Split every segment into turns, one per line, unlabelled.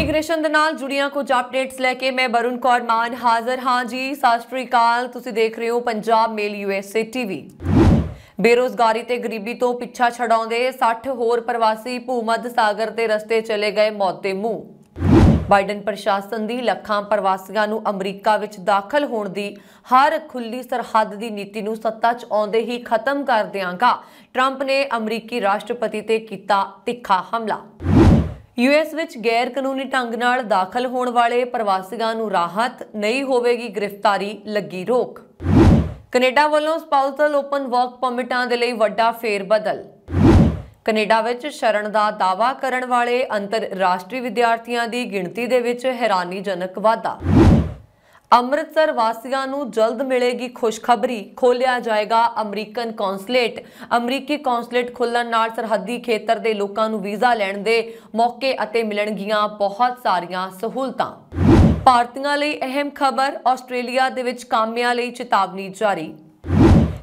immigration ਦੇ ਨਾਲ ਜੁੜੀਆਂ ਕੁਝ ਅਪਡੇਟਸ ਲੈ ਕੇ ਮੈਂ ਬਰੁਨ ਕੌਰ ਮਾਨ ਹਾਜ਼ਰ ਹਾਂ ਜੀ ਸਾਸਟਰੀ ਕਾਲ ਤੁਸੀਂ ਦੇਖ ਰਹੇ ਹੋ ਪੰਜਾਬ ਮੇਲ ਯੂਐਸਏ ਟੀਵੀ ਬੇਰੋਜ਼ਗਾਰੀ ਤੇ ਗਰੀਬੀ ਤੋਂ ਪਿੱਛਾ ਛਡਾਉਂਦੇ 60 ਹੋਰ ਪ੍ਰਵਾਸੀ ਭੂਮੱਧ ਸਾਗਰ ਦੇ ਰਸਤੇ ਚਲੇ ਗਏ ਮੌਤ ਦੇ ਮੂੰਹ ਬਾਈਡਨ ਪ੍ਰਸ਼ਾਸਨ ਦੀ ਲੱਖਾਂ ਪ੍ਰਵਾਸੀਆਂ ਨੂੰ ਅਮਰੀਕਾ ਵਿੱਚ ਦਾਖਲ ਹੋਣ ਦੀ ਹਰ ਖੁੱਲੀ ਸਰਹੱਦ ਦੀ ਨੀਤੀ ਨੂੰ ਸੱਤਾ 'ਚ ਆਉਂਦੇ ਹੀ ਖਤਮ ਕਰ ਦਿਆਂਗਾ ਟਰੰਪ ਨੇ ਅਮਰੀਕੀ ਰਾਸ਼ਟਰਪਤੀ ਤੇ ਕੀਤਾ ਤਿੱਖਾ ਹਮਲਾ ਯੂਐਸ ਵਿੱਚ ਗੈਰ ਕਾਨੂੰਨੀ ਢੰਗ ਨਾਲ ਦਾਖਲ ਹੋਣ ਵਾਲੇ ਪ੍ਰਵਾਸੀਆਂ ਨੂੰ ਰਾਹਤ ਨਹੀਂ ਹੋਵੇਗੀ ਗ੍ਰਿਫਤਾਰੀ ਲੱਗੀ ਰੋਕ ਕੈਨੇਡਾ ਵੱਲੋਂ ਸਪਾਊਸਲ ਓਪਨ ਵਰਕ ਪਰਮਿਟਾਂ ਦੇ ਲਈ ਵੱਡਾ ਫੇਰ ਬਦਲ ਕੈਨੇਡਾ ਵਿੱਚ ਸ਼ਰਨ ਦਾ ਦਾਵਾ ਕਰਨ ਵਾਲੇ ਅੰਤਰਰਾਸ਼ਟਰੀ ਵਿਦਿਆਰਥੀਆਂ ਦੀ ਗਿਣਤੀ ਦੇ ਵਿੱਚ ਹੈਰਾਨੀਜਨਕ ਵਾਧਾ ਅੰਮ੍ਰਿਤਸਰ ਵਾਸੀਆਂ ਨੂੰ ਜਲਦ ਮਿਲੇਗੀ ਖੁਸ਼ਖਬਰੀ ਖੋਲਿਆ ਜਾਏਗਾ ਅਮਰੀਕਨ ਕੌਂਸਲੇਟ ਅਮਰੀਕੀ ਕੌਂਸਲੇਟ ਖੁੱਲਣ ਨਾਲ ਸਰਹੱਦੀ ਖੇਤਰ ਦੇ ਲੋਕਾਂ ਨੂੰ ਵੀਜ਼ਾ ਲੈਣ ਦੇ ਮੌਕੇ ਅਤੇ ਮਿਲਣਗੀਆਂ ਬਹੁਤ ਸਾਰੀਆਂ ਸਹੂਲਤਾਂ ਭਾਰਤੀਆਂ ਲਈ ਅਹਿਮ ਖਬਰ ਆਸਟ੍ਰੇਲੀਆ ਦੇ ਵਿੱਚ ਕਾਮਿਆਂ ਲਈ ਚੇਤਾਵਨੀ ਜਾਰੀ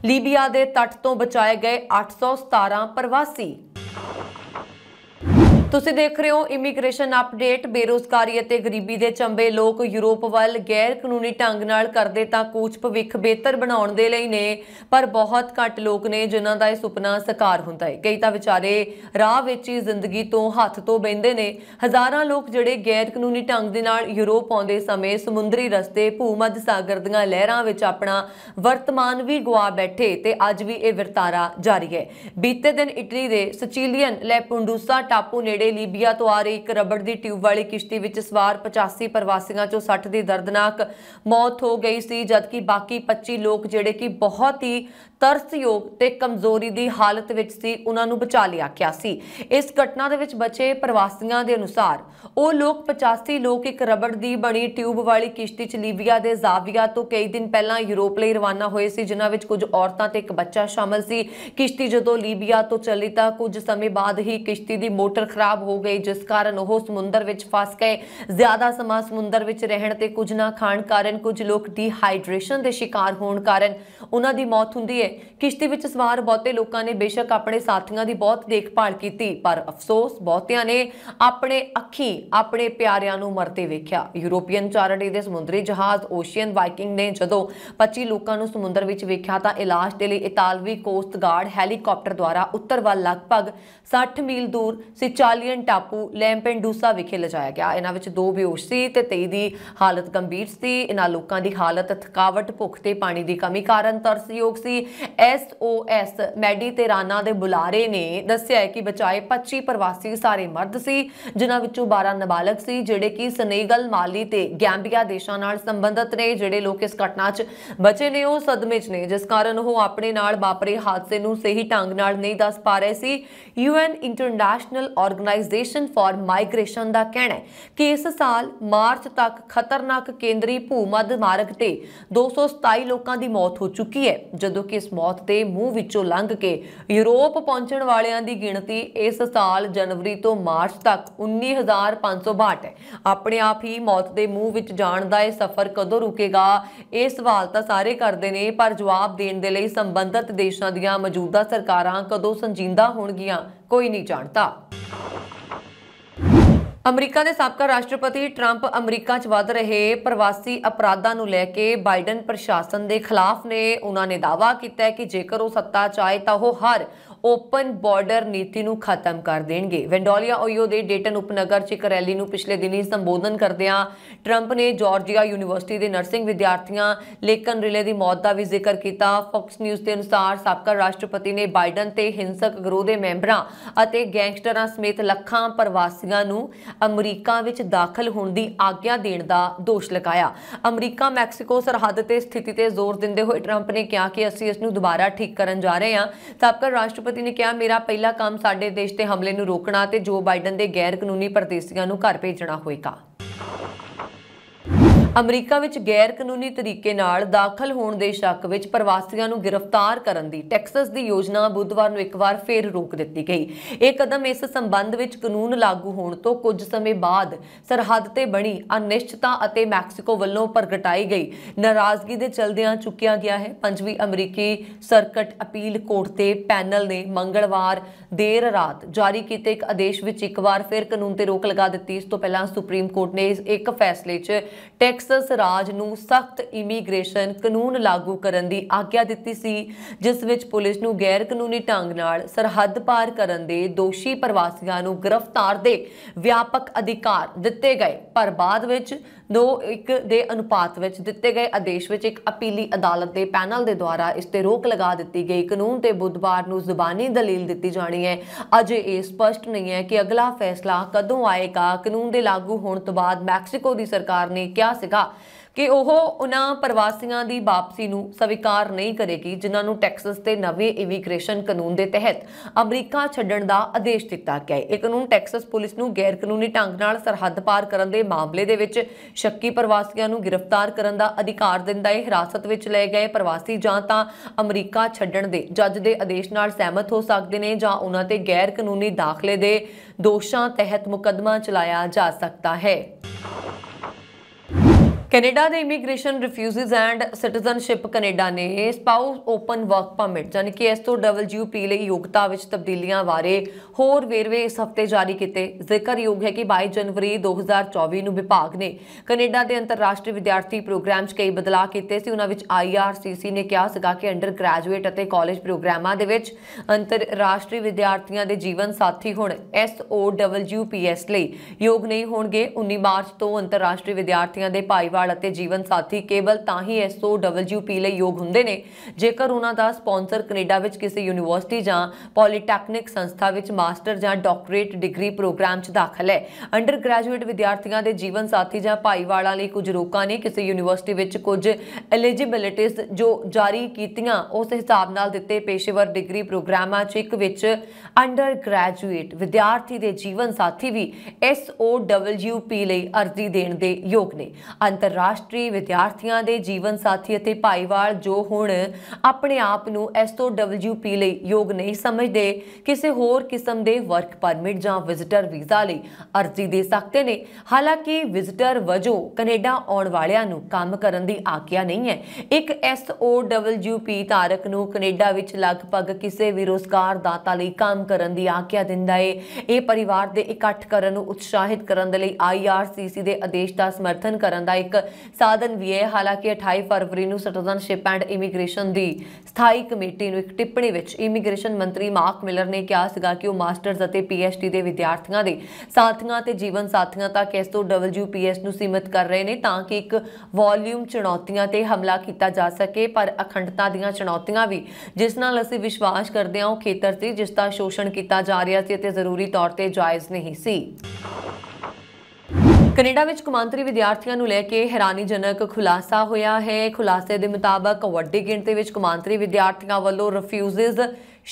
ਲੀਬੀਆ ਦੇ ਤੱਟ ਤੋਂ ਬਚਾਏ ਗਏ 817 ਪ੍ਰਵਾਸੀ ਤੁਸੀਂ ਦੇਖ ਰਹੇ ਹੋ ਇਮੀਗ੍ਰੇਸ਼ਨ ਅਪਡੇਟ ਬੇਰੋਜ਼ਗਾਰੀ ਅਤੇ ਗਰੀਬੀ ਦੇ ਚੰਬੇ ਲੋਕ ਯੂਰਪ ਵੱਲ ਗੈਰ ਕਾਨੂੰਨੀ ਢੰਗ ਨਾਲ ਕਰਦੇ ਤਾਂ ਕੂਚ ਭਵਿੱਖ ਬਿਹਤਰ ਬਣਾਉਣ ਦੇ ਲਈ ਨੇ ਪਰ ਬਹੁਤ ਘੱਟ ਲੋਕ ਨੇ ਜਿਨ੍ਹਾਂ ਦਾ ਇਹ ਸੁਪਨਾ ਸਕਾਰ ਹੁੰਦਾ ਹੈ ਕਈ ਤਾਂ ਵਿਚਾਰੇ ਰਾਹ ਵਿੱਚ ਹੀ ਜ਼ਿੰਦਗੀ ਤੋਂ ਹੱਥ ਤੋਂ ਬੈੰਦੇ ਨੇ ਹਜ਼ਾਰਾਂ ਲੋਕ ਜਿਹੜੇ ਗੈਰ ਕਾਨੂੰਨੀ ਢੰਗ ਦੇ ਨਾਲ ਯੂਰਪ ਆਉਂਦੇ ਸਮੇਂ ਸਮੁੰਦਰੀ ਰਸਤੇ ਭੂਮੱਧ ਸਾਗਰ ਦੀਆਂ ਲਹਿਰਾਂ ਵਿੱਚ ਆਪਣਾ ਵਰਤਮਾਨ ਵੀ ਗਵਾ ਬੈਠੇ ਤੇ ਅੱਜ ਵੀ ਇਹ ਵਰਤਾਰਾ ਜਾਰੀ ਹੈ ਬੀਤੇ ਦਿਨ ਇਟਲੀ ਦੇ ਸਿਚਿਲੀਅਨ ਲੈਪੁੰਡੂਸਾ ਟਾਪੂ ਨੇੜੇ ਤੇ ਲੀਬੀਆ ਤੋਂ ਆ ਰਹੀ ਇੱਕ ਰਬੜ ਦੀ ਟਿਊਬ ਵਾਲੀ ਕਿਸ਼ਤੀ ਵਿੱਚ ਸਵਾਰ 85 ਪ੍ਰਵਾਸੀਆਂ ਚੋਂ 60 ਦੀ ਦਰਦਨਾਕ ਮੌਤ ਹੋ ਗਈ ਸੀ ਜਦਕਿ ਬਾਕੀ 25 ਲੋਕ ਜਿਹੜੇ ਕਿ ਬਹੁਤ ਹੀ ਤਰਸਯੋਗ ਤੇ ਕਮਜ਼ੋਰੀ ਦੀ ਹਾਲਤ ਵਿੱਚ ਸੀ ਉਹਨਾਂ ਨੂੰ ਬਚਾ ਲਿਆ ਗਿਆ ਸੀ ਇਸ ਘਟਨਾ ਦੇ ਵਿੱਚ ਬਚੇ ਪ੍ਰਵਾਸੀਆਂ ਦੇ ਅਨੁਸਾਰ ਉਹ ਲੋਕ 85 ਲੋਕ ਇੱਕ ਰਬੜ ਦੀ ਬਣੀ ਟਿਊਬ ਵਾਲੀ ਕਿਸ਼ਤੀ ਚ ਲੀਬੀਆ ਦੇ ਜ਼ਾਵੀਆ ਤੋਂ ਕਈ ਦਿਨ ਪਹਿਲਾਂ ਯੂਰਪ ਲਈ ਰਵਾਨਾ ਹੋਏ ਸੀ ਜਿਨ੍ਹਾਂ ਵਿੱਚ ਕੁਝ ਔਰਤਾਂ ਤੇ ਇੱਕ ਬੱਚਾ ਸ਼ਾਮਲ ਸੀ ਕਿਸ਼ਤੀ ਜਦੋਂ ਲੀਬੀਆ ਤੋਂ ਚੱਲੀ ਤਾਂ ਕੁਝ ਸਮੇਂ ਬਾਅਦ ਹੀ ਕਿਸ਼ਤੀ ਦੀ ਮੋਟਰ ਖਰਾਬ ਹੋ ਗਈ ਜਿਸ ਕਾਰਨ ਉਹ ਸਮੁੰਦਰ ਵਿੱਚ ਫਸ ਗਏ ਜ਼ਿਆਦਾ ਸਮਾਂ ਸਮੁੰਦਰ ਵਿੱਚ ਰਹਿਣ ਤੇ ਕੁਝ ਨਾ ਖਾਣ ਕਾਰਨ ਕੁਝ ਲੋਕ ਡੀਹਾਈਡਰੇਸ਼ਨ ਦੇ ਸ਼ਿਕਾਰ ਹੋਣ ਕਾਰਨ ਉਹਨਾਂ ਦੀ ਮੌਤ ਹੁੰਦੀ ਹੈ ਹੈ ਕਿਸ਼ਤੀ ਵਿੱਚ ਸਵਾਰ ਬਹੁਤੇ ਲੋਕਾਂ ਨੇ ਬੇਸ਼ੱਕ ਆਪਣੇ ਸਾਥੀਆਂ ਦੀ ਬਹੁਤ ਦੇਖਭਾਲ ਕੀਤੀ ਪਰ ਅਫਸੋਸ ਬਹੁਤਿਆਂ ਨੇ ਆਪਣੇ ਅੱਖੀ ਆਪਣੇ ਪਿਆਰਿਆਂ ਨੂੰ ਮਰਦੇ ਵੇਖਿਆ ਯੂਰੋਪੀਅਨ ਚਾਰਟੇ ਦੇ ਸਮੁੰਦਰੀ ਜਹਾਜ਼ ਓਸ਼ੀਅਨ ਵਾਈਕਿੰਗ ਨੇ ਜਦੋਂ 25 ਲੋਕਾਂ ਨੂੰ ਸਮੁੰਦਰ ਵਿੱਚ ਵੇਖਿਆ ਤਾਂ ਇਲਾਜ ਦੇ ਲਈ ਇਤਾਲਵੀ ਕੋਸਟ ਗਾਰਡ ਹੈਲੀਕਾਪਟਰ ਦੁਆਰਾ ਉੱਤਰ ਵੱਲ ਲਗਭਗ 60 ਮੀਲ ਦੂਰ ਸਿਚਾਲੀਅਨ ਟਾਪੂ ਲੈਂਪੈਂਡੂਸਾ ਵਿਖੇ ਲਿਜਾਇਆ ਗਿਆ ਇਹਨਾਂ ਵਿੱਚ ਦੋ ਬੇਹੋਸ਼ ਸੀ ਤੇ 23 ਦੀ ਹਾਲਤ ਗੰਭੀਰ ਸੀ ਇਹਨਾਂ ਲੋਕਾਂ ਦੀ ਹਾਲਤ ਥਕਾਵਟ ਭੁੱਖ ਤੇ ਪਾਣੀ ਦੀ ਕਮੀ ਕਾਰਨ ਤਰਸਯੋਗ ਸੀ ਐਸਓਐਸ ਮੈਡੀ ਤੇ ਰਾਨਾ ਦੇ ਬੁਲਾਰੇ ਨੇ ਦੱਸਿਆ ਹੈ ਕਿ ਬਚਾਏ 25 ਪ੍ਰਵਾਸੀ ਸਾਰੇ ਮਰਦ ਸੀ ਜਿਨ੍ਹਾਂ ਵਿੱਚੋਂ 12 ਨਾਬਾਲਗ ਸੀ ਜਿਹੜੇ ਕਿ ਸਨੇਗਲ ਮਾਲੀ ਤੇ ਗੈਂਬੀਆ ਦੇਸ਼ਾਂ ਨਾਲ ਸੰਬੰਧਤ ਨੇ ਜਿਹੜੇ ਲੋਕ ਇਸ ਘਟਨਾ 'ਚ ਬਚੇ ਨੇ ਉਹ ਸਦਮੇ 'ਚ ਨੇ ਜਿਸ ਕਾਰਨ ਉਹ ਆਪਣੇ ਨਾਲ ਵਾਪਰੇ ਹਾਦਸੇ ਨੂੰ ਸਹੀ ਢੰਗ ਨਾਲ ਨਹੀਂ ਦੱਸ ਪਾ ਰਹੇ ਸੀ UN international organization for migration ਦਾ ਕਹਿਣਾ ਹੈ ਕਿ ਇਸ ਸਾਲ ਮਾਰਚ ਤੱਕ ਖਤਰਨਾਕ ਕੇਂਦਰੀ ਭੂਮੱਧ ਮਾਰਗ ਤੇ 227 ਲੋਕਾਂ ਦੀ ਮੌਤ ਹੋ ਚੁੱਕੀ ਹੈ ਜਦੋਂ ਕਿ ਇਸ ਇਸ ਮੌਤ ਦੇ ਮੂੰਹ ਵਿੱਚੋਂ ਲੰਘ ਕੇ ਯੂਰਪ ਪਹੁੰਚਣ ਵਾਲਿਆਂ ਦੀ ਗਿਣਤੀ ਇਸ ਸਾਲ ਜਨਵਰੀ ਤੋਂ ਮਾਰਚ ਤੱਕ 19562 ਹੈ ਆਪਣੇ ਆਪ ਹੀ ਮੌਤ ਦੇ ਮੂੰਹ ਵਿੱਚ ਜਾਣ ਦਾ ਇਹ ਸਫ਼ਰ ਕਦੋਂ ਰੁਕੇਗਾ ਇਹ ਸਵਾਲ ਤਾਂ ਸਾਰੇ ਕਰਦੇ ਨੇ ਪਰ ਜਵਾਬ ਦੇਣ ਦੇ ਲਈ ਸੰਬੰਧਿਤ ਦੇਸ਼ਾਂ ਦੀਆਂ ਮੌਜੂਦਾ ਸਰਕਾਰਾਂ ਕਦੋਂ ਸੰਜੀਦਾ ਹੋਣਗੀਆਂ ਕੋਈ ਨਹੀਂ ਜਾਣਦਾ ਅਮਰੀਕਾ ਦੇ ਸਾਬਕਾ ਰਾਸ਼ਟਰਪਤੀ ਟਰੰਪ ਅਮਰੀਕਾ 'ਚ ਵੱਧ ਰਹੇ ਪ੍ਰਵਾਸੀ ਅਪਰਾਧਾਂ ਨੂੰ ਲੈ ਕੇ ਬਾਈਡਨ ਪ੍ਰਸ਼ਾਸਨ ਦੇ ਖਿਲਾਫ ਨੇ ਉਹਨਾਂ ਨੇ ਦਾਵਾ ਕੀਤਾ ਕਿ ਜੇਕਰ ਉਹ ਸੱਤਾ 'ਚ ਆਏ ਤਾਂ ਉਹ ਹਰ ਓਪਨ ਬਾਰਡਰ ਨੀਤੀ ਨੂੰ ਖਤਮ ਕਰ ਦੇਣਗੇ ਵੈਂਡੋਲੀਆ ਓਯੋ ਦੇ ਡੇਟਨ ਉਪਨਗਰ ਚ ਇੱਕ ਰੈਲੀ ਨੂੰ ਪਿਛਲੇ ਦਿਨੀ ਸੰਬੋਧਨ ਕਰਦਿਆਂ ਟਰੰਪ ਨੇ ਜਾਰਜੀਆ ਯੂਨੀਵਰਸਿਟੀ ਦੇ ਨਰਸਿੰਗ ਵਿਦਿਆਰਥੀਆਂ ਲੇਕਨ ਰਿਲੇ ਦੀ ਮੌਤ ਦਾ ਵੀ ਜ਼ਿਕਰ ਕੀਤਾ ਫੌਕਸ ਨਿਊਜ਼ ਦੇ ਅਨੁਸਾਰ ਸਾਬਕਾ ਰਾਸ਼ਟਰਪਤੀ ਨੇ ਬਾਈਡਨ ਤੇ ਹਿੰਸਕ ਗਰੋਹ ਦੇ ਮੈਂਬਰਾਂ ਅਤੇ ਗੈਂਗਸਟਰਾਂ ਸਮੇਤ ਲੱਖਾਂ ਪ੍ਰਵਾਸੀਆਂ ਨੂੰ ਅਮਰੀਕਾ ਵਿੱਚ ਦਾਖਲ ਹੋਣ ਦੀ ਆਗਿਆ ਦੇਣ ਦਾ ਦੋਸ਼ ਲਗਾਇਆ ਅਮਰੀਕਾ ਮੈਕਸੀਕੋ ਸਰਹੱਦ ਤੇ ਸਥਿਤੀ ਤੇ ਜ਼ੋਰ ਦਿੰਦੇ ਹੋਏ ਟਰੰਪ ਨੇ ਕਿਹਾ ਕਿ ਅਸੀਂ ਇਸ ਨੂੰ ਦੁਬਾਰਾ ਠੀਕ ਕਰਨ ਜਾ ਰਹੇ ਹਾਂ ਸਾਬਕਾ ਰਾਸ਼ਟਰਪਤੀ ਰਾਸ਼ਟਰਪਤੀ ਨੇ ਕਿਹਾ ਮੇਰਾ ਪਹਿਲਾ ਕੰਮ ਸਾਡੇ ਦੇਸ਼ ਤੇ ਹਮਲੇ ਨੂੰ ਰੋਕਣਾ ਤੇ ਜੋ ਬਾਈਡਨ ਦੇ ਗੈਰ ਕਾਨੂੰਨੀ ਪਰਦੇਸੀਆਂ ਨੂੰ ਘਰ ਭੇਜਣਾ ਹੋਏਗਾ ਅਮਰੀਕਾ ਵਿੱਚ ਗੈਰ ਕਾਨੂੰਨੀ ਤਰੀਕੇ ਨਾਲ ਦਾਖਲ ਹੋਣ ਦੇ ਸ਼ੱਕ ਵਿੱਚ ਪ੍ਰਵਾਸੀਆਂ ਨੂੰ ਗ੍ਰਿਫਤਾਰ ਕਰਨ ਦੀ ਟੈਕਸਸ ਦੀ ਯੋਜਨਾ ਬੁੱਧਵਾਰ ਨੂੰ ਇੱਕ ਵਾਰ ਫੇਰ ਰੋਕ ਦਿੱਤੀ ਗਈ ਇਹ ਕਦਮ ਇਸ ਸੰਬੰਧ ਵਿੱਚ ਕਾਨੂੰਨ ਲਾਗੂ ਹੋਣ ਤੋਂ ਕੁਝ ਸਮੇਂ ਬਾਅਦ ਸਰਹੱਦ ਤੇ ਬਣੀ ਅਨਿਸ਼ਚਿਤਤਾ ਅਤੇ ਮੈਕਸੀਕੋ ਵੱਲੋਂ ਪ੍ਰਗਟਾਈ ਗਈ ਨਾਰਾਜ਼ਗੀ ਦੇ ਚਲਦਿਆਂ ਚੁੱਕਿਆ ਗਿਆ ਹੈ ਪੰਜਵੀਂ ਅਮਰੀਕੀ ਸਰਕਟ ਅਪੀਲ ਕੋਰਟ ਤੇ ਪੈਨਲ ਨੇ ਮੰਗਲਵਾਰ ਦੇਰ ਰਾਤ ਜਾਰੀ ਕੀਤੇ ਇੱਕ ਆਦੇਸ਼ ਵਿੱਚ ਇੱਕ ਵਾਰ ਫਿਰ ਕਾਨੂੰਨ ਤੇ ਰੋਕ ਲਗਾ ਦਿੱਤੀ ਇਸ ਤੋਂ ਪਹਿਲਾਂ ਸੁਪਰੀਮ ਕੋਰਟ ਨੇ ਇੱਕ ਫੈਸਲੇ 'ਚ ਟੈਕਸ ਟੈਕਸਸ ਰਾਜ ਨੂੰ ਸਖਤ ਇਮੀਗ੍ਰੇਸ਼ਨ ਕਾਨੂੰਨ ਲਾਗੂ ਕਰਨ ਦੀ ਆਗਿਆ ਦਿੱਤੀ ਸੀ ਜਿਸ ਵਿੱਚ ਪੁਲਿਸ ਨੂੰ ਗੈਰ ਕਾਨੂੰਨੀ ਢੰਗ ਨਾਲ ਸਰਹੱਦ ਪਾਰ ਕਰਨ ਦੇ ਦੋਸ਼ੀ ਪ੍ਰਵਾਸੀਆਂ ਨੂੰ ਗ੍ਰਿਫਤਾਰ ਦੇ ਵਿਆਪਕ ਅਧਿਕਾਰ ਦਿੱਤੇ ਗਏ ਪਰ ਬਾਅਦ ਵਿੱਚ 2:1 ਦੇ ਅਨੁਪਾਤ ਵਿੱਚ ਦਿੱਤੇ ਗਏ ਆਦੇਸ਼ ਵਿੱਚ ਇੱਕ ਅਪੀਲੀ ਅਦਾਲਤ ਦੇ ਪੈਨਲ ਦੇ ਦੁਆਰਾ ਇਸ ਤੇ ਰੋਕ ਲਗਾ ਦਿੱਤੀ ਗਈ ਕਾਨੂੰਨ ਤੇ ਬੁੱਧਵਾਰ ਨੂੰ ਜ਼ੁਬਾਨੀ ਦਲੀਲ ਦਿੱਤੀ ਜਾਣੀ ਹੈ ਅਜੇ ਇਹ ਸਪਸ਼ਟ ਨਹੀਂ ਹੈ ਕਿ ਅਗਲਾ ਫੈਸਲਾ ਕਦੋਂ ਆਏਗਾ ਕਾਨੂੰਨ ਦੇ ਲਾਗੂ ਹੋਣ ਤੋਂ ਬਾਅਦ ਮੈਕਸੀਕੋ ਦੀ ਸਰਕਾਰ ਨੇ ਕਿਹਾ ਸੀਗਾ ਕਿ ਉਹ ਉਹਨਾਂ ਪ੍ਰਵਾਸੀਆਂ ਦੀ ਵਾਪਸੀ ਨੂੰ ਸਵੀਕਾਰ ਨਹੀਂ ਕਰੇਗੀ ਜਿਨ੍ਹਾਂ ਨੂੰ ਟੈਕਸਸ ਦੇ ਨਵੇਂ ਇਮੀਗ੍ਰੇਸ਼ਨ ਕਾਨੂੰਨ ਦੇ ਤਹਿਤ ਅਮਰੀਕਾ ਛੱਡਣ ਦਾ ਆਦੇਸ਼ ਦਿੱਤਾ ਗਿਆ ਹੈ ਇਹ ਕਾਨੂੰਨ ਟੈਕਸਸ ਪੁਲਿਸ ਨੂੰ ਗੈਰ ਕਾਨੂੰਨੀ ਢੰਗ ਨਾਲ ਸਰਹੱਦ ਪਾਰ ਕਰਨ ਦੇ ਮਾਮਲੇ ਦੇ ਵਿੱਚ ਸ਼ੱਕੀ ਪ੍ਰਵਾਸੀਆਂ ਨੂੰ ਗ੍ਰਿਫਤਾਰ ਕਰਨ ਦਾ ਅਧਿਕਾਰ ਦਿੰਦਾ ਹੈ ਹਿਰਾਸਤ ਵਿੱਚ ਲਏ ਗਏ ਪ੍ਰਵਾਸੀ ਜਾਂ ਤਾਂ ਅਮਰੀਕਾ ਛੱਡਣ ਦੇ ਜੱਜ ਦੇ ਆਦੇਸ਼ ਨਾਲ ਸਹਿਮਤ ਹੋ ਸਕਦੇ ਨੇ ਜਾਂ ਉਹਨਾਂ ਤੇ ਗੈਰ ਕਾਨੂੰਨੀ ਦਾਖਲੇ ਦੇ ਦੋਸ਼ਾਂ ਤਹਿਤ ਮੁਕੱਦਮਾ ਚਲਾਇਆ ਜਾ ਸਕਦਾ ਹੈ ਕੈਨੇਡਾ ਦੇ immigration refugees and citizenship Canada ਨੇ ਸਪਾਊਸ ਓਪਨ ਵਰਕ ਪਰਮਿਟ ਯਾਨੀ ਕਿ ਇਸ ਤੋਂ ਡਬਲਯੂਪੀ ਲਈ ਯੋਗਤਾ ਵਿੱਚ ਤਬਦੀਲੀਆਂ ਬਾਰੇ ਹੋਰ ਵੇਰਵੇ ਇਸ ਹਫਤੇ ਜਾਰੀ ਕੀਤੇ ਜ਼ਿਕਰਯੋਗ ਹੈ ਕਿ 22 ਜਨਵਰੀ 2024 ਨੂੰ ਵਿਭਾਗ ਨੇ ਕੈਨੇਡਾ ਦੇ ਅੰਤਰਰਾਸ਼ਟਰੀ ਵਿਦਿਆਰਥੀ ਪ੍ਰੋਗਰਾਮ 'ਚ ਕਈ ਬਦਲਾਅ ਕੀਤੇ ਸੀ ਉਹਨਾਂ ਵਿੱਚ ਆਈਆਰਸੀਸੀ ਨੇ ਕਿਹਾ ਸੀਗਾ ਕਿ ਅੰਡਰ ਗ੍ਰੈਜੂਏਟ ਅਤੇ ਕਾਲਜ ਪ੍ਰੋਗਰਾਮਾਂ ਦੇ ਵਿੱਚ ਅੰਤਰਰਾਸ਼ਟਰੀ ਵਿਦਿਆਰਥੀਆਂ ਦੇ ਜੀਵਨ ਸਾਥੀ ਹੁਣ ਐਸਓਡਬਲਯੂਪੀਐਸ ਲਈ ਯੋਗ ਨਹੀਂ ਹੋਣਗੇ 19 ਮਾਰਚ ਤੋਂ ਅੰਤਰਰਾਸ਼ਟਰੀ ਵਿਦਿਆਰਥੀਆਂ ਦੇ ਭਾਈ ਪਰਿਵਾਰ ਅਤੇ ਜੀਵਨ ਸਾਥੀ ਕੇਵਲ ਤਾਂ ਹੀ SOWP ਲਈ ਯੋਗ ਹੁੰਦੇ ਨੇ ਜੇਕਰ ਉਹਨਾਂ ਦਾ ਸਪਾਂਸਰ ਕੈਨੇਡਾ ਵਿੱਚ ਕਿਸੇ ਯੂਨੀਵਰਸਿਟੀ ਜਾਂ ਪੋਲੀਟੈਕਨਿਕ ਸੰਸਥਾ ਵਿੱਚ ਮਾਸਟਰ ਜਾਂ ਡਾਕਟਰੇਟ ਡਿਗਰੀ ਪ੍ਰੋਗਰਾਮ 'ਚ ਦਾਖਲ ਹੈ ਅੰਡਰ ਗ੍ਰੈਜੂਏਟ ਵਿਦਿਆਰਥੀਆਂ ਦੇ ਜੀਵਨ ਸਾਥੀ ਜਾਂ ਭਾਈਵਾਲਾਂ ਲਈ ਕੁਝ ਰੋਕਾਂ ਨੇ ਕਿਸੇ ਯੂਨੀਵਰਸਿਟੀ ਵਿੱਚ ਕੁਝ ਐਲੀਜੀਬਿਲਿਟੀਜ਼ ਜੋ ਜਾਰੀ ਕੀਤੀਆਂ ਉਸ ਹਿਸਾਬ ਨਾਲ ਦਿੱਤੇ ਪੇਸ਼ੇਵਰ ਡਿਗਰੀ ਪ੍ਰੋਗਰਾਮਾਂ 'ਚ ਇੱਕ ਵਿੱਚ ਅੰਡਰ ਗ੍ਰੈਜੂਏਟ ਵਿਦਿਆਰਥੀ ਦੇ ਜੀਵਨ ਸਾਥੀ ਵੀ SOWP ਲਈ ਅਰਜ਼ੀ ਦੇਣ ਦੇ ਯੋਗ ਨੇ ਅੰਤ ਅੰਤਰਰਾਸ਼ਟਰੀ ਵਿਦਿਆਰਥੀਆਂ ਦੇ ਜੀਵਨ ਸਾਥੀ ਅਤੇ ਭਾਈਵਾਲ ਜੋ ਹੁਣ ਆਪਣੇ ਆਪ ਨੂੰ ਐਸਓਡਬਲਯੂਪੀ ਲਈ ਯੋਗ ਨਹੀਂ ਸਮਝਦੇ ਕਿਸੇ ਹੋਰ ਕਿਸਮ ਦੇ ਵਰਕ ਪਰਮਿਟ ਜਾਂ ਵਿਜ਼ਟਰ ਵੀਜ਼ਾ ਲਈ ਅਰਜ਼ੀ ਦੇ ਸਕਦੇ ਨੇ ਹਾਲਾਂਕਿ ਵਿਜ਼ਟਰ ਵਜੋਂ ਕੈਨੇਡਾ ਆਉਣ ਵਾਲਿਆਂ ਨੂੰ ਕੰਮ ਕਰਨ ਦੀ ਆਗਿਆ ਨਹੀਂ ਹੈ ਇੱਕ ਐਸਓਡਬਲਯੂਪੀ ਧਾਰਕ ਨੂੰ ਕੈਨੇਡਾ ਵਿੱਚ ਲਗਭਗ ਕਿਸੇ ਵੀ ਰੋਜ਼ਗਾਰ ਦਾਤਾ ਲਈ ਕੰਮ ਕਰਨ ਦੀ ਆਗਿਆ ਦਿੰਦਾ ਹੈ ਇਹ ਪਰਿਵਾਰ ਦੇ ਇਕੱਠ ਕਰਨ ਨੂੰ ਉਤਸ਼ਾਹਿਤ ਕਰਨ ਦੇ ਲਈ ਆਈਆਰਸੀਸੀ ਦੇ ਆਦੇਸ਼ ਦਾ ਸਮਰਥਨ ਕਰਨ ਦਾ ਇੱਕ ਸਾਧਨ ਵੀ ਹੈ ਹਾਲਾਂਕਿ 28 ਫਰਵਰੀ ਨੂੰ ਸਿਟੀਜ਼ਨਸ਼ਿਪ ਐਂਡ ਇਮੀਗ੍ਰੇਸ਼ਨ ਦੀ ਸਥਾਈ ਕਮੇਟੀ ਨੂੰ ਇੱਕ ਟਿੱਪਣੀ ਵਿੱਚ ਇਮੀਗ੍ਰੇਸ਼ਨ ਮੰਤਰੀ ਮਾਰਕ ਮਿਲਰ ਨੇ ਕਿਹਾ ਸੀਗਾ ਕਿ ਉਹ ਮਾਸਟਰਸ ਅਤੇ ਪੀਐਚਡੀ ਦੇ ਵਿਦਿਆਰਥੀਆਂ ਦੇ ਸਾਥੀਆਂ ਤੇ ਜੀਵਨ ਸਾਥੀਆਂ ਤੱਕ ਇਸ ਤੋਂ ਡਬਲਯੂਪੀਐਸ ਨੂੰ ਸੀਮਿਤ ਕਰ ਰਹੇ ਨੇ ਤਾਂ ਕਿ ਇੱਕ ਵੋਲਿਊਮ ਚੁਣੌਤੀਆਂ ਤੇ ਹਮਲਾ ਕੀਤਾ ਜਾ ਸਕੇ ਪਰ ਅਖੰਡਤਾ ਦੀਆਂ ਚੁਣੌਤੀਆਂ ਵੀ ਜਿਸ ਨਾਲ ਅਸੀਂ ਵਿਸ਼ਵਾਸ ਕਰਦੇ ਹਾਂ ਉਹ ਖੇਤਰ ਸੀ ਜਿਸ ਦਾ ਸ਼ੋਸ਼ਣ ਕੀਤਾ ਜਾ ਰਿਹਾ ਸੀ ਅਤੇ ਜ਼ਰੂਰੀ ਤੌਰ ਤੇ ਜਾਇਜ਼ ਨਹੀਂ ਸੀ ਕੈਨੇਡਾ ਵਿੱਚ ਕਮਾਂਤਰੀ ਵਿਦਿਆਰਥੀਆਂ ਨੂੰ ਲੈ ਕੇ ਹੈਰਾਨੀਜਨਕ ਖੁਲਾਸਾ ਹੋਇਆ ਹੈ ਖੁਲਾਸੇ ਦੇ ਮੁਤਾਬਕ ਵੱਡੀ ਗਿਣਤੀ ਵਿੱਚ ਕਮਾਂਤਰੀ ਵਿਦਿਆਰਥੀਆਂ ਵੱਲੋਂ ਰਿਫਿਊਜ਼ਸ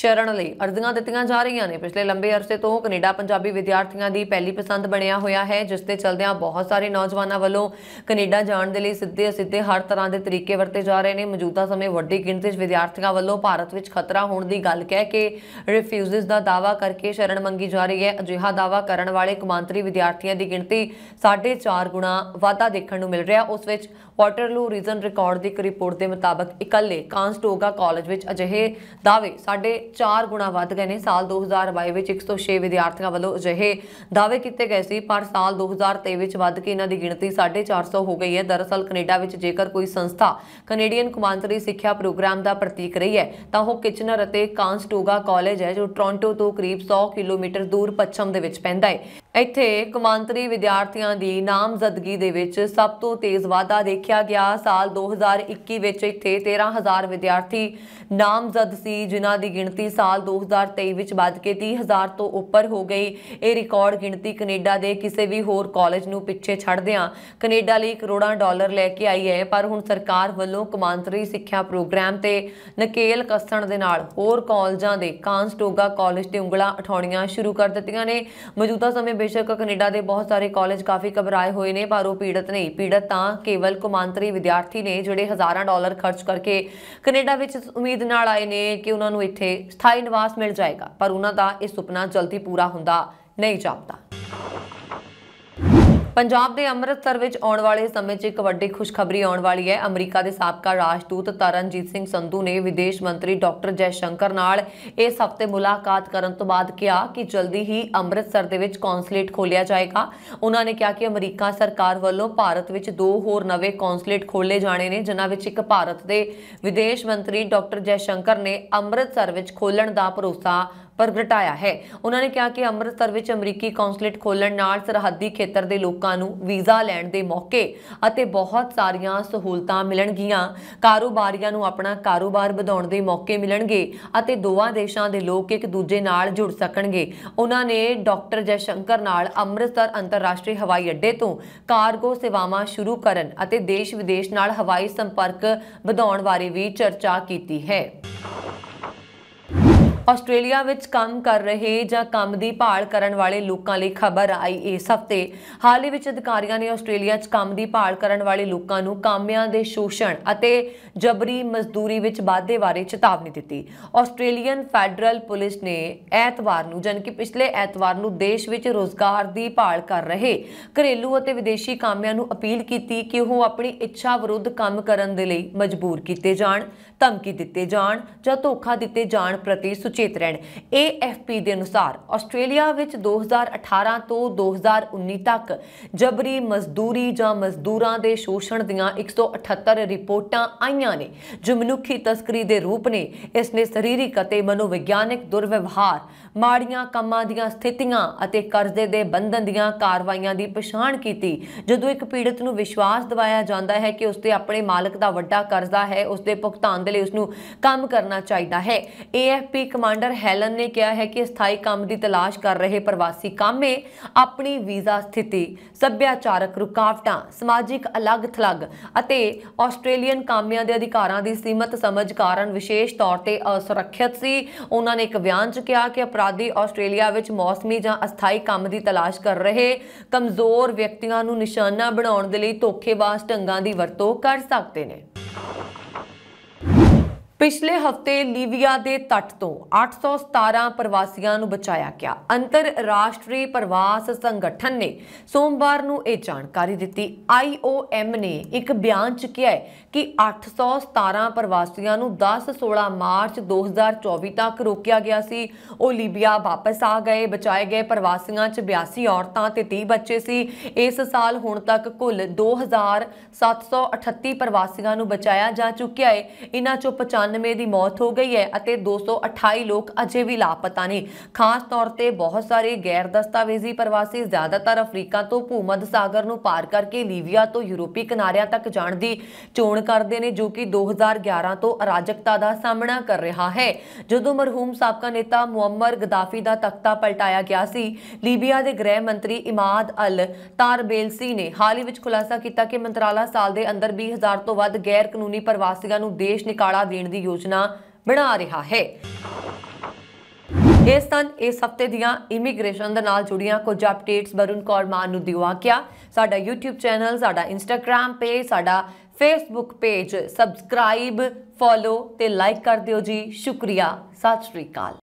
ਸ਼ਰਨ ਲਈ ਅਰਜ਼ੀਆਂ ਦਿੱਤੀਆਂ ਜਾ ਰਹੀਆਂ ਨੇ ਪਿਛਲੇ ਲੰਬੇ ਅਰਸੇ ਤੋਂ ਕੈਨੇਡਾ ਪੰਜਾਬੀ ਵਿਦਿਆਰਥੀਆਂ ਦੀ ਪਹਿਲੀ ਪਸੰਦ ਬਣਿਆ ਹੋਇਆ ਹੈ ਜਿਸ ਦੇ ਚਲਦਿਆਂ ਬਹੁਤ ਸਾਰੇ ਨੌਜਵਾਨਾਂ ਵੱਲੋਂ ਕੈਨੇਡਾ ਜਾਣ ਦੇ ਲਈ ਸਿੱਧੇ ਸਿੱਧੇ ਹਰ ਤਰ੍ਹਾਂ ਦੇ ਤਰੀਕੇ ਵਰਤੇ ਜਾ ਰਹੇ ਨੇ ਮੌਜੂਦਾ ਸਮੇਂ ਵੱਡੀ ਗਿਣਤੀ ਵਿੱਚ ਵਿਦਿਆਰਥੀਆਂ ਵੱਲੋਂ ਭਾਰਤ ਵਿੱਚ ਖਤਰਾ ਹੋਣ ਦੀ ਗੱਲ ਕਹਿ ਕੇ ਰਿਫਿਊਜ਼ਸ ਦਾ ਦਾਵਾ ਕਰਕੇ ਸ਼ਰਨ ਮੰਗੀ ਜਾ ਰਹੀ ਹੈ ਅਜਿਹਾ ਦਾਵਾ ਕਰਨ ਵਾਲੇ ਕਮਾਂਤਰੀ ਵਿਦਿਆਰਥੀਆਂ ਦੀ ਗਿਣਤੀ 4.5 ਗੁਣਾ ਵਾਧਾ ਦੇਖਣ ਨੂੰ ਮਿਲ ਰਿਹਾ ਉਸ ਵਿੱਚ ਵਾਟਰਲੂ ਰੀਜਨ ਰਿਕਾਰਡ ਦੀ ਇੱਕ ਰਿਪੋਰਟ ਦੇ ਮੁਤਾਬਕ ਇਕੱਲੇ ਕਾਂਸਟੋਗਾ ਕਾਲਜ ਵਿੱਚ ਅਜਿਹੇ ਦਾਅਵੇ ਸਾਡੇ 4 ਗੁਣਾ ਵੱਧ ਗਏ ਨੇ ਸਾਲ 2022 ਵਿੱਚ 106 ਵਿਦਿਆਰਥੀਆਂ ਵੱਲੋਂ ਅਜਿਹੇ ਦਾਅਵੇ ਕੀਤੇ ਗਏ ਸੀ ਪਰ ਸਾਲ 2023 ਵਿੱਚ ਵੱਧ ਕੇ ਇਹਨਾਂ ਦੀ ਗਿਣਤੀ 450 ਹੋ ਗਈ ਹੈ ਦਰਅਸਲ ਕੈਨੇਡਾ ਵਿੱਚ ਜੇਕਰ ਕੋਈ ਸੰਸਥਾ ਕੈਨੇਡੀਅਨ ਕੁਮਾਂਤਰੀ ਸਿੱਖਿਆ ਪ੍ਰੋਗਰਾਮ ਦਾ ਪ੍ਰਤੀਕ ਰਹੀ ਹੈ ਤਾਂ ਉਹ ਕਿਚਨਰ ਅਤੇ ਕਾਂਸਟੋਗਾ ਕਾਲਜ ਹੈ ਜੋ ਟੋਰਾਂਟੋ ਤੋਂ ਕਰੀਬ 100 ਕਿਲੋਮੀਟਰ ਦੂਰ ਪੱਛਮ ਦੇ ਵਿੱਚ ਪੈਂਦਾ ਹੈ ਇੱਥੇ ਕੁਮਾਂਤਰੀ ਵਿਦਿਆਰਥੀਆਂ ਦੀ ਨਾਮਜ਼ਦਗੀ ਦੇ ਵਿੱਚ ਸਭ ਤੋਂ ਤੇਜ਼ ਵਾਧਾ ਦੇ ਦੇਖਿਆ ਗਿਆ ਸਾਲ 2021 ਵਿੱਚ ਇੱਥੇ 13000 ਵਿਦਿਆਰਥੀ ਨਾਮਜ਼ਦ ਸੀ ਜਿਨ੍ਹਾਂ ਦੀ ਗਿਣਤੀ ਸਾਲ 2023 ਵਿੱਚ ਵੱਧ ਕੇ 30000 ਤੋਂ ਉੱਪਰ ਹੋ ਗਈ ਇਹ ਰਿਕਾਰਡ ਗਿਣਤੀ ਕੈਨੇਡਾ ਦੇ ਕਿਸੇ ਵੀ ਹੋਰ ਕਾਲਜ ਨੂੰ ਪਿੱਛੇ ਛੱਡਦਿਆਂ ਕੈਨੇਡਾ ਲਈ ਕਰੋੜਾਂ ਡਾਲਰ ਲੈ ਕੇ ਆਈ ਹੈ ਪਰ ਹੁਣ ਸਰਕਾਰ ਵੱਲੋਂ ਕਮਾਂਤਰੀ ਸਿੱਖਿਆ ਪ੍ਰੋਗਰਾਮ ਤੇ ਨਕੇਲ ਕੱਸਣ ਦੇ ਨਾਲ ਹੋਰ ਕਾਲਜਾਂ ਦੇ ਕਾਂਸਟੋਗਾ ਕਾਲਜ ਤੇ ਉਂਗਲਾਂ ਉਠਾਉਣੀਆਂ ਸ਼ੁਰੂ ਕਰ ਦਿੱਤੀਆਂ ਨੇ ਮੌਜੂਦਾ ਸਮੇਂ ਬੇਸ਼ੱਕ ਕੈਨੇਡਾ ਦੇ ਬਹੁਤ ਸਾਰੇ ਕਾਲਜ ਕਾਫੀ ਘਬਰਾਏ ਹੋਏ ਨੇ ਪਰ ਉਹ ਪੀੜਤ ਨਹੀਂ ਪੀੜਤ ਤਾਂ ਕੇਵਲ ਕੌਮਾਂਤਰੀ ਵਿਦਿਆਰਥੀ ਨੇ ਜਿਹੜੇ ਹਜ਼ਾਰਾਂ ਡਾਲਰ ਖਰਚ ਕਰਕੇ ਕੈਨੇਡਾ ਵਿੱਚ ਉਮੀਦ ਨਾਲ ਆਏ ਨੇ ਕਿ ਉਹਨਾਂ ਨੂੰ ਇੱਥੇ ਸਥਾਈ ਨਿਵਾਸ ਮਿਲ ਜਾਏਗਾ ਪਰ ਉਹਨਾਂ ਦਾ ਇਹ ਸੁਪਨਾ ਜਲਦੀ ਪੂਰਾ ਹੁੰਦਾ ਨਹੀਂ ਜਾਪਦਾ ਪੰਜਾਬ ਦੇ ਅੰਮ੍ਰਿਤਸਰ ਵਿੱਚ ਆਉਣ ਵਾਲੇ ਸਮੇਂ 'ਚ ਇੱਕ ਵੱਡੀ ਖੁਸ਼ਖਬਰੀ ਆਉਣ ਵਾਲੀ ਹੈ ਅਮਰੀਕਾ ਦੇ ਸਾਬਕਾ ਰਾਜਦੂਤ ਤਰਨਜੀਤ ਸਿੰਘ ਸੰਧੂ ਨੇ ਵਿਦੇਸ਼ ਮੰਤਰੀ ਡਾਕਟਰ ਜੈ ਸ਼ੰਕਰ ਨਾਲ ਇਸ ਹਫ਼ਤੇ ਮੁਲਾਕਾਤ ਕਰਨ ਤੋਂ ਬਾਅਦ ਕਿਹਾ ਕਿ ਜਲਦੀ ਹੀ ਅੰਮ੍ਰਿਤਸਰ ਦੇ ਵਿੱਚ ਕੌਂਸੂਲੇਟ ਖੋਲਿਆ ਜਾਏਗਾ ਉਹਨਾਂ ਨੇ ਕਿਹਾ ਕਿ ਅਮਰੀਕਾ ਸਰਕਾਰ ਵੱਲੋਂ ਭਾਰਤ ਵਿੱਚ ਦੋ ਹੋਰ ਨਵੇਂ ਕੌਂਸੂਲੇਟ ਖੋਲੇ ਜਾਣੇ ਨੇ ਜਿਨ੍ਹਾਂ ਵਿੱਚ ਇੱਕ ਭਾਰਤ ਦੇ ਵਿਦੇਸ਼ ਮੰਤਰੀ ਡਾਕਟਰ ਜੈ ਸ਼ੰਕਰ ਨੇ ਅੰਮ੍ਰਿਤਸਰ ਵਿੱਚ ਖੋਲਣ ਦਾ ਭਰੋਸਾ ਪ੍ਰਗਟਾਇਆ ਹੈ ਉਹਨਾਂ ਨੇ ਕਿਹਾ ਕਿ ਅੰਮ੍ਰਿਤਸਰ ਵਿੱਚ ਅਮਰੀਕੀ ਕੌਂਸੂਲੇਟ ਖੋਲਣ ਨਾਲ ਸਰਹੱਦੀ ਖੇਤਰ ਦੇ ਲੋਕਾਂ ਨੂੰ ਵੀਜ਼ਾ ਲੈਣ ਦੇ ਮੌਕੇ ਅਤੇ ਬਹੁਤ ਸਾਰੀਆਂ ਸਹੂਲਤਾਂ ਮਿਲਣਗੀਆਂ ਕਾਰੋਬਾਰੀਆਂ ਨੂੰ ਆਪਣਾ ਕਾਰੋਬਾਰ ਵਧਾਉਣ ਦੇ ਮੌਕੇ ਮਿਲਣਗੇ ਅਤੇ ਦੋਵਾਂ ਦੇਸ਼ਾਂ ਦੇ ਲੋਕ ਇੱਕ ਦੂਜੇ ਨਾਲ ਜੁੜ ਸਕਣਗੇ ਉਹਨਾਂ ਨੇ ਡਾਕਟਰ ਜੈਸ਼ੰਕਰ ਨਾਲ ਅੰਮ੍ਰਿਤਸਰ ਅੰਤਰਰਾਸ਼ਟਰੀ ਹਵਾਈ ਅੱਡੇ ਤੋਂ ਕਾਰਗੋ ਸੇਵਾਵਾਂ ਸ਼ੁਰੂ ਕਰਨ ਅਤੇ ਦੇਸ਼ ਵਿਦੇਸ਼ ਨਾਲ ਹਵਾਈ ਸੰਪਰਕ ਵਧਾਉਣ ਬਾਰੇ ਵੀ ਚਰਚਾ ਕੀਤੀ ਹੈ ਆਸਟ੍ਰੇਲੀਆ ਵਿੱਚ ਕੰਮ ਕਰ ਰਹੇ ਜਾਂ ਕੰਮ ਦੀ ਭਾਲ ਕਰਨ ਵਾਲੇ ਲੋਕਾਂ ਲਈ ਖਬਰ ਆਈ ਇਸ ਹਫਤੇ ਹਾਲ ਹੀ ਵਿੱਚ ਅਧਿਕਾਰੀਆਂ ਨੇ ਆਸਟ੍ਰੇਲੀਆ 'ਚ ਕੰਮ ਦੀ ਭਾਲ ਕਰਨ ਵਾਲੇ ਲੋਕਾਂ ਨੂੰ ਕਾਮਿਆਂ ਦੇ ਸ਼ੋਸ਼ਣ ਅਤੇ ਜਬਰੀ ਮਜ਼ਦੂਰੀ ਵਿੱਚ ਵਾਧੇ ਬਾਰੇ ਚੇਤਾਵਨੀ ਦਿੱਤੀ ਆਸਟ੍ਰੇਲੀਅਨ ਫੈਡਰਲ ਪੁਲਿਸ ਨੇ ਐਤਵਾਰ ਨੂੰ ਜਨ ਕਿ ਪਿਛਲੇ ਐਤਵਾਰ ਨੂੰ ਦੇਸ਼ ਵਿੱਚ ਰੋਜ਼ਗਾਰ ਦੀ ਭਾਲ ਕਰ ਰਹੇ ਘਰੇਲੂ ਅਤੇ ਵਿਦੇਸ਼ੀ ਕਾਮਿਆਂ ਨੂੰ ਅਪੀਲ ਕੀਤੀ ਕਿ ਉਹ ਆਪਣੀ ਇੱਛਾ ਵਿਰੁੱਧ ਕੰਮ ਕਰਨ ਦੇ ਲਈ ਮਜਬੂਰ ਕੀਤੇ ਜਾਣ ਧਮਕੀ ਦਿੱਤੇ ਜਾਣ ਜਾਂ ਧੋਖਾ ਦਿੱਤੇ ਜਾਣ ਪ੍ਰਤੀ ਸੁਚੇਤ ਰਹਿਣ AFP ਦੇ ਅਨੁਸਾਰ ਆਸਟ੍ਰੇਲੀਆ ਵਿੱਚ 2018 ਤੋਂ 2019 ਤੱਕ ਜਬਰੀ ਮਜ਼ਦੂਰੀ ਜਾਂ ਮਜ਼ਦੂਰਾਂ ਦੇ ਸ਼ੋਸ਼ਣ ਦੀਆਂ 178 ਰਿਪੋਰਟਾਂ ਆਈਆਂ ਨੇ ਜੋ ਮਨੁੱਖੀ ਤਸਕਰੀ ਦੇ ਰੂਪ ਨੇ ਇਸ ਨੇ ਸਰੀਰਕ ਅਤੇ ਮਨੋਵਿਗਿਆਨਿਕ ਦੁਰਵਿਵਹਾਰ ਮਾੜੀਆਂ ਕੰਮਾਂ ਦੀਆਂ ਸਥਿਤੀਆਂ ਅਤੇ ਕਰਜ਼ੇ ਦੇ ਬੰਧਨ ਦੀਆਂ ਕਾਰਵਾਈਆਂ ਦੀ ਪਛਾਣ ਕੀਤੀ ਜਦੋਂ ਇੱਕ ਪੀੜਤ ਨੂੰ ਵਿਸ਼ਵਾਸ ਦਿਵਾਇਆ ਜਾਂਦਾ ਹੈ ਕਿ ਉਸਦੇ ਆਪਣੇ ਮਾਲਕ ਦਾ ਵੱਡਾ ਕਰਜ਼ਾ ਹੈ ਉਸ ਦੇ ਭੁਗਤਾਨ ਦੇ ਲਈ ਉਸ ਨੂੰ ਕੰਮ ਕਰਨਾ ਚਾਹੀਦਾ ਹੈ AFP ਕਮਾਂਡਰ ਹੈਲਨ ਨੇ ਕਿਹਾ ਹੈ ਕਿ ਸਥਾਈ ਕੰਮ ਦੀ ਤਲਾਸ਼ ਕਰ ਰਹੇ ਪ੍ਰਵਾਸੀ ਕਾਮੇ ਆਪਣੀ ਵੀਜ਼ਾ ਸਥਿਤੀ ਸੱਭਿਆਚਾਰਕ ਰੁਕਾਵਟਾਂ ਸਮਾਜਿਕ ਅਲੱਗ-ਥਲੱਗ ਅਤੇ ਆਸਟ੍ਰੇਲੀਅਨ ਕਾਮਿਆਂ ਦੇ ਅਧਿਕਾਰਾਂ ਦੀ ਸੀਮਤ ਸਮਝ ਕਾਰਨ ਵਿਸ਼ੇਸ਼ ਤੌਰ ਤੇ ਅਸੁਰੱਖਿਅਤ ਸੀ ਉਹਨਾਂ ਨੇ ਇੱਕ ਬਿਆਨ 'ਚ ਕਿਹਾ ਕਿ ਅਪਰਾਧੀ ਆਸਟ੍ਰੇਲੀਆ ਵਿੱਚ ਮੌਸਮੀ ਜਾਂ ਅਸਥਾਈ ਕੰਮ ਦੀ ਤਲਾਸ਼ ਕਰ ਰਹੇ ਕਮਜ਼ੋਰ ਵਿਅਕਤੀਆਂ ਨੂੰ ਨਿਸ਼ਾਨਾ ਬਣਾਉਣ ਦੇ ਲਈ ਧੋਖੇਬਾਜ਼ ਢੰਗਾਂ ਦੀ ਵਰਤੋਂ ਕਰ ਸਕਦੇ ਨੇ ਪਿਛਲੇ ਹਫਤੇ ਲੀਵੀਆ ਦੇ ਤੱਟ ਤੋਂ 817 ਪ੍ਰਵਾਸੀਆਂ ਨੂੰ ਬਚਾਇਆ ਗਿਆ ਅੰਤਰਰਾਸ਼ਟਰੀ ਪ੍ਰਵਾਸ ਸੰਗਠਨ ਨੇ ਸੋਮਵਾਰ ਨੂੰ ਇਹ ਜਾਣਕਾਰੀ ਦਿੱਤੀ IOM ਨੇ ਇੱਕ ਬਿਆਨ ਚ ਕਿਹਾ ਹੈ ਕਿ 817 ਪ੍ਰਵਾਸੀਆਂ ਨੂੰ 10-16 ਮਾਰਚ 2024 ਤੱਕ ਰੋਕਿਆ ਗਿਆ ਸੀ ਉਹ ਲੀਬੀਆ ਵਾਪਸ ਆ ਗਏ ਬਚਾਏ ਗਏ ਪ੍ਰਵਾਸੀਆਂ ਚ 82 ਔਰਤਾਂ ਤੇ 30 ਬੱਚੇ ਸੀ ਇਸ ਸਾਲ ਹੁਣ ਤੱਕ ਕੁੱਲ 2738 ਪ੍ਰਵਾਸੀਆਂ ਨੂੰ ਬਚਾਇਆ ਜਾ ਚੁੱਕਿਆ ਹੈ ਇਨ੍ਹਾਂ ਚੋਂ 194 ਦੀ ਮੌਤ ਹੋ ਗਈ ਹੈ ਅਤੇ 228 ਲੋਕ ਅਜੇ ਵੀ ਲਾਪਤਾ ਨੇ ਖਾਸ ਤੌਰ ਤੇ ਬਹੁਤ ਸਾਰੇ ਗੈਰ ਦਸਤਾਵੇਜ਼ੀ ਪ੍ਰਵਾਸੀ ਜ਼ਿਆਦਾਤਰ ਅਫਰੀਕਾ ਤੋਂ ਭੂਮੱਧ ਸਾਗਰ ਨੂੰ ਪਾਰ ਕਰਕੇ ਲੀਬੀਆ ਤੋਂ ਯੂਰਪੀ ਕਿਨਾਰਿਆਂ ਤੱਕ ਜਾਣ ਦੀ ਚੋਣ ਕਰਦੇ ਨੇ ਜੋ ਕਿ 2011 ਤੋਂ ਅਰਾਜਕਤਾ ਦਾ ਸਾਹਮਣਾ ਕਰ ਰਿਹਾ ਹੈ ਜਦੋਂ ਮਰਹੂਮ ਸਾਬਕਾ ਨੇਤਾ ਮੁਅਮਰ ਗਦਾਫੀ ਦਾ ਤਖਤਾ ਪਲਟਾਇਆ ਗਿਆ ਸੀ ਲੀਬੀਆ ਦੇ ਗ੍ਰਹਿ ਮੰਤਰੀ ਇਮਾਦ ਅਲ ਤਾਰਬੇਲਸੀ ਨੇ ਹਾਲ ਹੀ ਵਿੱਚ ਖੁਲਾਸਾ ਕੀਤਾ ਕਿ ਮੰਤਰਾਲਾ ਸਾਲ ਦੇ ਅੰਦਰ 20000 ਤੋਂ ਵੱਧ ਗੈਰ ਕਾਨੂੰਨੀ ਪ੍ਰਵਾਸੀਆਂ ਨੂੰ ਦੇਸ਼ ਨਿਕਾਲਾ ਦੇਣ ਦੀ ਯੋਜਨਾ ਬਣਾ ਰਿਹਾ ਹੈ ਇਸ ਤਨ ਇਸ ਹਫਤੇ ਦੀਆਂ ਇਮੀਗ੍ਰੇਸ਼ਨ ਦੇ ਨਾਲ ਜੁੜੀਆਂ ਕੁਝ ਅਪਡੇਟਸ ਬਰੁਨ ਕੌਰ ਮਾਨ ਨੂੰ ਦਿਵਾ ਕਿਆ ਸਾਡਾ YouTube ਚੈਨਲ ਸਾਡਾ Instagram ਪੇਜ ਸਾਡਾ Facebook ਪੇਜ ਸਬਸਕ੍ਰਾਈਬ ਫੋਲੋ ਤੇ ਲਾਈਕ ਕਰ ਦਿਓ ਜੀ ਸ਼ੁਕਰੀਆ ਸਤਿ ਸ਼੍ਰੀ ਅਕਾਲ